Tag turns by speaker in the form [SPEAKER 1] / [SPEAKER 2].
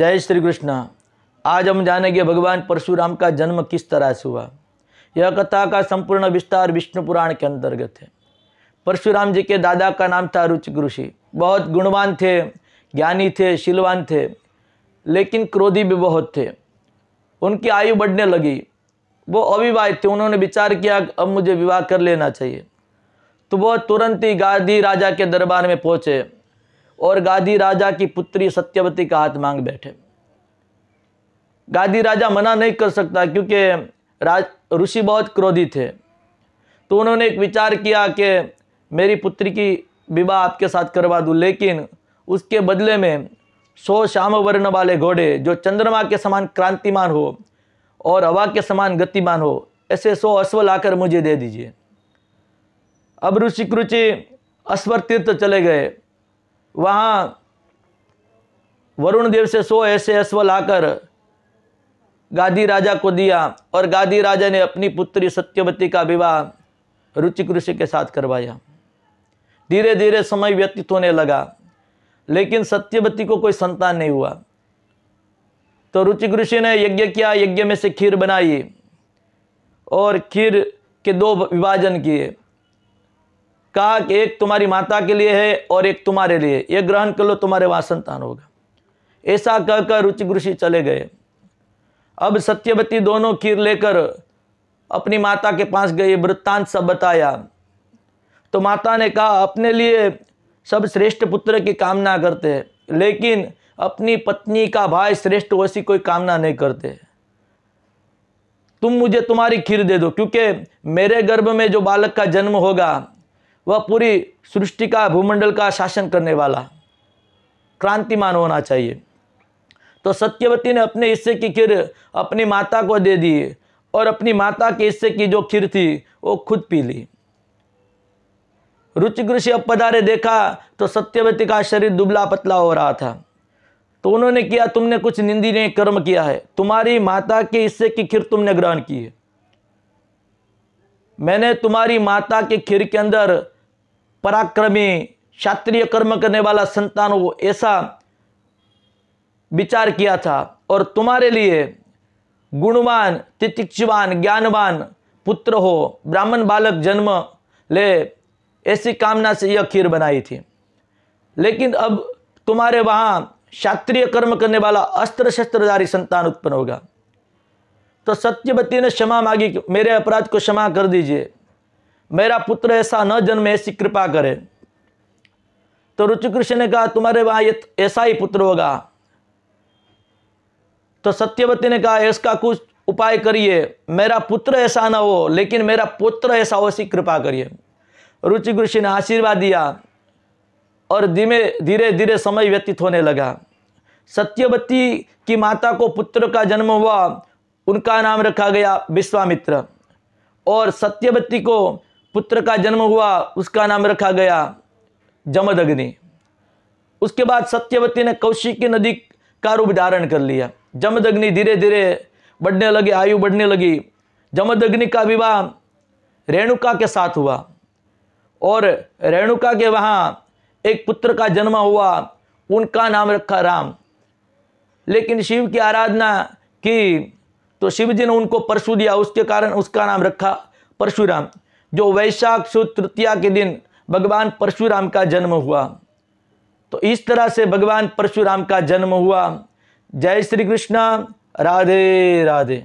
[SPEAKER 1] जय श्री कृष्ण आज हम जानेंगे भगवान परशुराम का जन्म किस तरह से हुआ यह कथा का संपूर्ण विस्तार विष्णु पुराण के अंतर्गत है परशुराम जी के दादा का नाम था रुचिक ऋषि बहुत गुणवान थे ज्ञानी थे शिलवान थे लेकिन क्रोधी भी बहुत थे उनकी आयु बढ़ने लगी वो अविवाहित थे उन्होंने विचार किया अब मुझे विवाह कर लेना चाहिए तो वह तुरंत ही गादी राजा के दरबार में पहुँचे और गादी राजा की पुत्री सत्यवती का हाथ मांग बैठे गादी राजा मना नहीं कर सकता क्योंकि राज ऋषि बहुत क्रोधी थे तो उन्होंने एक विचार किया कि मेरी पुत्री की विवाह आपके साथ करवा दूँ लेकिन उसके बदले में सौ श्याम वर्ण वाले घोड़े जो चंद्रमा के समान क्रांतिमान हो और हवा के समान गतिमान हो ऐसे सौ अश्व लाकर मुझे दे दीजिए अब ऋषि कृचि अश्वर तीर्थ चले गए वहाँ वरुण देव से सो ऐसे अश्व लाकर गादी राजा को दिया और गादी राजा ने अपनी पुत्री सत्यवती का विवाह रुचिक ऋषि के साथ करवाया धीरे धीरे समय व्यतीत होने लगा लेकिन सत्यवती को कोई संतान नहीं हुआ तो रुचिक ऋषि ने यज्ञ किया यज्ञ में से खीर बनाई और खीर के दो विभाजन किए कहा कि एक तुम्हारी माता के लिए है और एक तुम्हारे लिए ये ग्रहण कर लो तुम्हारे वहाँ संतान होगा ऐसा कहकर रुचि गुरुषि चले गए अब सत्यवती दोनों खीर लेकर अपनी माता के पास गए वृत्तांत सब बताया तो माता ने कहा अपने लिए सब श्रेष्ठ पुत्र की कामना करते लेकिन अपनी पत्नी का भाई श्रेष्ठ वैसी कोई कामना नहीं करते तुम मुझे तुम्हारी खीर दे दो क्योंकि मेरे गर्भ में जो बालक का जन्म होगा वह पूरी सृष्टि का भूमंडल का शासन करने वाला क्रांतिमान होना चाहिए तो सत्यवती ने अपने हिस्से की खीर अपनी माता को दे दी और अपनी माता के हिस्से की जो खीर थी वो खुद पी ली रुचि ऋषि अब पधारे देखा तो सत्यवती का शरीर दुबला पतला हो रहा था तो उन्होंने किया तुमने कुछ निंदनीय कर्म किया है तुम्हारी माता के हिस्से की खीर तुमने ग्रहण की है मैंने तुम्हारी माता के खीर के अंदर पराक्रमी शास्त्रीय कर्म करने वाला संतान को ऐसा विचार किया था और तुम्हारे लिए गुणवान तितिक्षवान ज्ञानवान पुत्र हो ब्राह्मण बालक जन्म ले ऐसी कामना से यह खीर बनाई थी लेकिन अब तुम्हारे वहाँ शास्त्रीय कर्म करने वाला अस्त्र शस्त्रधारी संतान उत्पन्न होगा तो सत्यवती ने क्षमा मांगी मेरे अपराध को क्षमा कर दीजिए मेरा पुत्र ऐसा न जन्मे ऐसी कृपा करे तो रुचि कृष्ण ने कहा तुम्हारे वहां ऐसा ही पुत्र होगा तो सत्यवती ने कहा इसका कुछ उपाय करिए मेरा पुत्र ऐसा ना हो लेकिन मेरा पुत्र ऐसा हो ऐसी कृपा करिए रुचि कृषि ने आशीर्वाद दिया और धीमे धीरे धीरे समय व्यतीत होने लगा सत्यवती की माता को पुत्र का जन्म हुआ उनका नाम रखा गया विश्वामित्र और सत्यवती को पुत्र का जन्म हुआ उसका नाम रखा गया अग्नि उसके बाद सत्यवती ने कौशिकी नदी का रूप धारण कर लिया अग्नि धीरे धीरे बढ़ने लगी आयु बढ़ने लगी जमदग्नि का विवाह रेणुका के साथ हुआ और रेणुका के वहाँ एक पुत्र का जन्म हुआ उनका नाम रखा राम लेकिन शिव की आराधना की तो शिव जी ने उनको परशु दिया उसके कारण उसका नाम रखा परशुराम जो वैशाख शुद्ध तृतीया के दिन भगवान परशुराम का जन्म हुआ तो इस तरह से भगवान परशुराम का जन्म हुआ जय श्री कृष्ण राधे राधे